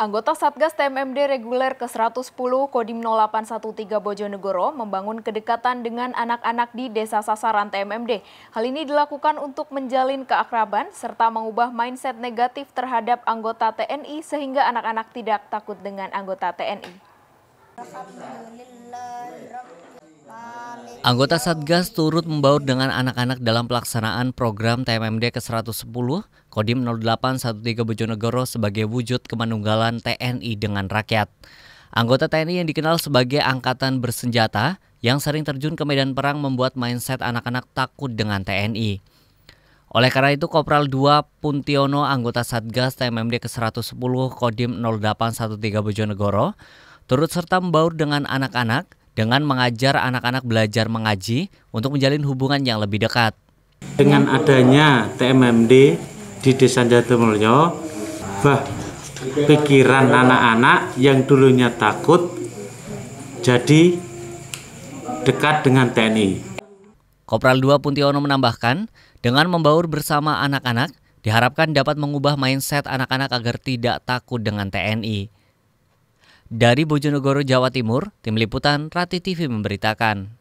Anggota Satgas TMMD Reguler ke-110 Kodim 0813 Bojonegoro membangun kedekatan dengan anak-anak di desa sasaran TMMD. Hal ini dilakukan untuk menjalin keakraban serta mengubah mindset negatif terhadap anggota TNI sehingga anak-anak tidak takut dengan anggota TNI. Anggota Satgas turut membaur dengan anak-anak dalam pelaksanaan program TMMD ke-110 Kodim 0813 Bojonegoro sebagai wujud kemanunggalan TNI dengan rakyat. Anggota TNI yang dikenal sebagai angkatan bersenjata yang sering terjun ke medan perang membuat mindset anak-anak takut dengan TNI. Oleh karena itu, Kopral 2 Puntiono anggota Satgas TMMD ke-110 Kodim 0813 Bojonegoro turut serta membaur dengan anak-anak dengan mengajar anak-anak belajar mengaji untuk menjalin hubungan yang lebih dekat. Dengan adanya TMMD di Desa Jatimulyo, bah, pikiran anak-anak yang dulunya takut jadi dekat dengan TNI. Kopral 2 Puntiono menambahkan, dengan membaur bersama anak-anak, diharapkan dapat mengubah mindset anak-anak agar tidak takut dengan TNI. Dari Bojonegoro, Jawa Timur, Tim Liputan Rati TV memberitakan.